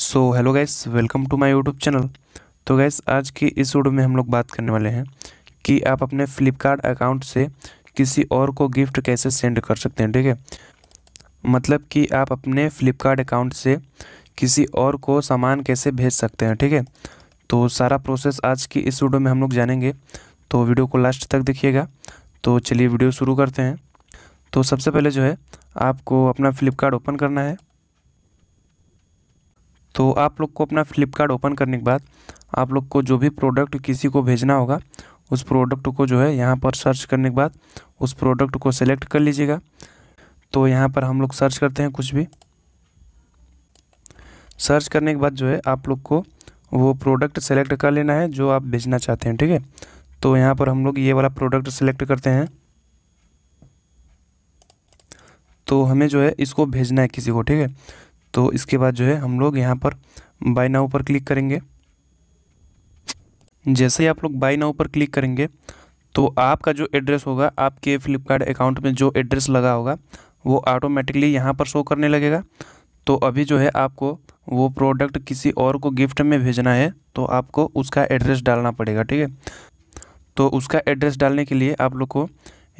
so hello guys welcome to my YouTube channel तो guys आज की इस वीडियो में हम लोग बात करने वाले हैं कि आप अपने फ्लिपकार्ट अकाउंट से किसी और को गिफ्ट कैसे सेंड कर सकते हैं ठीक है मतलब कि आप अपने फ्लिपकार्ट अकाउंट से किसी और को सामान कैसे भेज सकते हैं ठीक है तो सारा प्रोसेस आज की इस वीडियो में हम लोग जानेंगे तो वीडियो को लास्ट तक देखिएगा तो चलिए वीडियो शुरू करते हैं तो सबसे पहले जो है आपको अपना फ्लिपकार्ट ओपन करना है तो आप लोग को अपना फ्लिपकार्ट ओपन करने के बाद आप लोग को जो भी प्रोडक्ट किसी को भेजना होगा उस प्रोडक्ट को जो है यहाँ पर सर्च करने के बाद उस प्रोडक्ट को सेलेक्ट कर लीजिएगा तो यहाँ पर हम लोग सर्च करते हैं कुछ भी सर्च करने के बाद जो है आप लोग को वो प्रोडक्ट सेलेक्ट कर लेना है जो आप भेजना चाहते हैं ठीक है तो यहाँ पर हम लोग ये वाला प्रोडक्ट सेलेक्ट करते हैं तो हमें जो है इसको भेजना है किसी को ठीक है तो इसके बाद जो है हम लोग यहाँ पर बाय नाउ पर क्लिक करेंगे जैसे ही आप लोग बाय नाउ पर क्लिक करेंगे तो आपका जो एड्रेस होगा आपके फ्लिपकार्ट अकाउंट में जो एड्रेस लगा होगा वो ऑटोमेटिकली यहाँ पर शो करने लगेगा तो अभी जो है आपको वो प्रोडक्ट किसी और को गिफ्ट में भेजना है तो आपको उसका एड्रेस डालना पड़ेगा ठीक है तो उसका एड्रेस डालने के लिए आप लोग को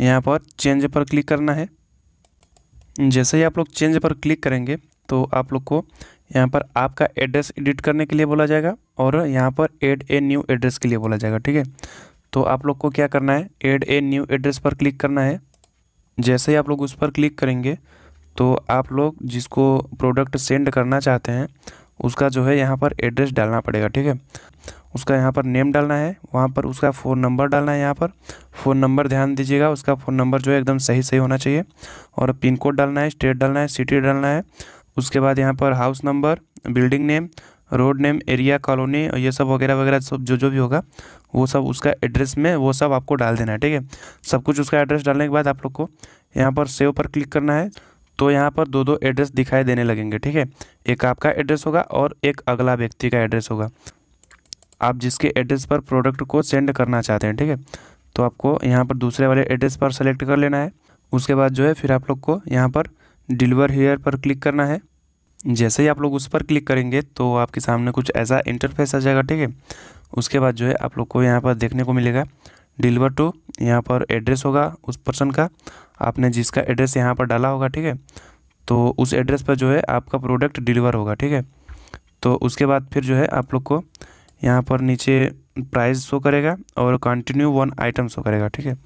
यहाँ पर चेंज पर क्लिक करना है जैसे ही आप लोग चेंज पर क्लिक करेंगे तो आप लोग को यहाँ पर आपका एड्रेस एडिट करने के लिए बोला जाएगा और यहाँ पर एड ए न्यू एड्रेस के लिए बोला जाएगा ठीक है तो आप लोग को क्या करना है एड ए न्यू एड्रेस पर क्लिक करना है जैसे ही आप लोग उस पर क्लिक करेंगे तो आप लोग जिसको प्रोडक्ट सेंड करना चाहते हैं उसका जो है यहाँ पर एड्रेस डालना पड़ेगा ठीक है उसका यहाँ पर नेम डालना है वहाँ पर उसका फ़ोन नंबर डालना है यहाँ पर फ़ोन नंबर ध्यान दीजिएगा उसका फ़ोन नंबर जो है एकदम सही सही होना चाहिए और पिन कोड डालना है स्टेट डालना है सिटी डालना है उसके बाद यहाँ पर house number building name road name area colony ये सब वगैरह वगैरह सब जो जो भी होगा वो सब उसका एड्रेस में वो सब आपको डाल देना है ठीक है सब कुछ उसका एड्रेस डालने के बाद आप लोग को यहाँ पर सेव पर क्लिक करना है तो यहाँ पर दो दो एड्रेस दिखाई देने लगेंगे ठीक है एक आपका एड्रेस होगा और एक अगला व्यक्ति का एड्रेस होगा आप जिसके एड्रेस पर प्रोडक्ट को सेंड करना चाहते हैं ठीक है तो आपको यहाँ पर दूसरे वाले एड्रेस पर सेलेक्ट कर लेना है उसके बाद जो है फिर आप लोग को यहाँ पर डिलीवर हेयर पर क्लिक करना है जैसे ही आप लोग उस पर क्लिक करेंगे तो आपके सामने कुछ ऐसा इंटरफेस आ जाएगा ठीक है उसके बाद जो है आप लोग को यहाँ पर देखने को मिलेगा डिलीवर टू यहाँ पर एड्रेस होगा उस पर्सन का आपने जिसका एड्रेस यहाँ पर डाला होगा ठीक है तो उस एड्रेस पर जो है आपका प्रोडक्ट डिलीवर होगा ठीक है तो उसके बाद फिर जो है आप लोग को यहाँ पर नीचे प्राइस शो करेगा और कंटिन्यू वन आइटम शो करेगा ठीक है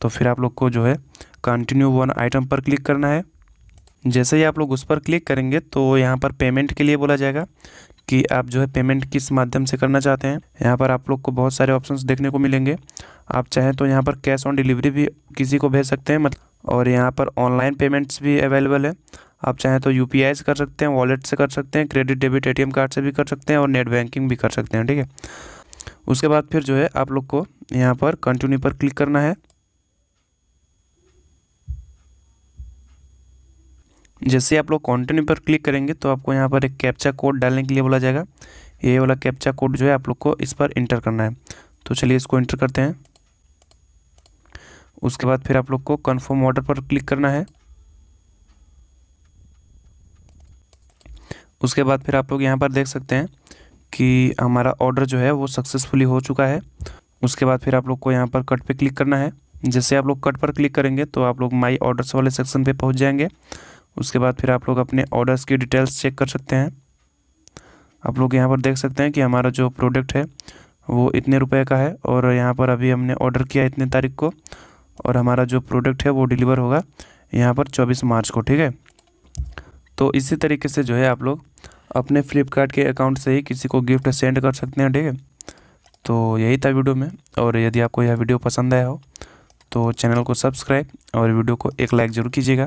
तो फिर आप लोग को जो है कंटिन्यू वन आइटम पर क्लिक करना है जैसे ही आप लोग उस पर क्लिक करेंगे तो यहाँ पर पेमेंट के लिए बोला जाएगा कि आप जो है पेमेंट किस माध्यम से करना चाहते हैं यहाँ पर आप लोग को बहुत सारे ऑप्शंस देखने को मिलेंगे आप चाहें तो यहाँ पर कैश ऑन डिलीवरी भी किसी को भेज सकते हैं मतलब और यहाँ पर ऑनलाइन पेमेंट्स भी अवेलेबल है आप चाहें तो यू से कर सकते हैं वॉलेट से कर सकते हैं क्रेडिट डेबिट ए कार्ड से भी कर सकते हैं और नेट बैंकिंग भी कर सकते हैं ठीक है उसके बाद फिर जो है आप लोग को यहाँ पर कंटिन्यू पर क्लिक करना है जैसे आप लोग कंटिन्यू पर क्लिक करेंगे तो आपको यहाँ पर एक कैप्चा कोड डालने के लिए बोला जाएगा ये वाला कैप्चा कोड जो है आप लोग को इस पर इंटर करना है तो चलिए इसको इंटर करते हैं उसके बाद फिर आप लोग को कन्फर्म ऑर्डर पर क्लिक करना है उसके बाद फिर आप लोग यहाँ पर देख सकते हैं कि हमारा ऑर्डर जो है वो सक्सेसफुली हो चुका है उसके बाद फिर आप लोग को यहाँ पर कट पे क्लिक करना है जैसे आप लोग कट पर क्लिक करेंगे तो आप लोग माई ऑर्डर्स वाले सेक्शन पे पहुँच जाएंगे उसके बाद फिर आप लोग अपने ऑर्डर्स की डिटेल्स चेक कर सकते हैं आप लोग यहाँ पर देख सकते हैं कि हमारा जो प्रोडक्ट है वो इतने रुपए का है और यहाँ पर अभी हमने ऑर्डर किया इतने तारीख को और हमारा जो प्रोडक्ट है वो डिलीवर होगा यहाँ पर 24 मार्च को ठीक है तो इसी तरीके से जो है आप लोग अपने फ्लिपकार्ट के अकाउंट से ही किसी को गिफ्ट सेंड कर सकते हैं ठीक है तो यही था वीडियो में और यदि आपको यह वीडियो पसंद आया हो तो चैनल को सब्सक्राइब और वीडियो को एक लाइक ज़रूर कीजिएगा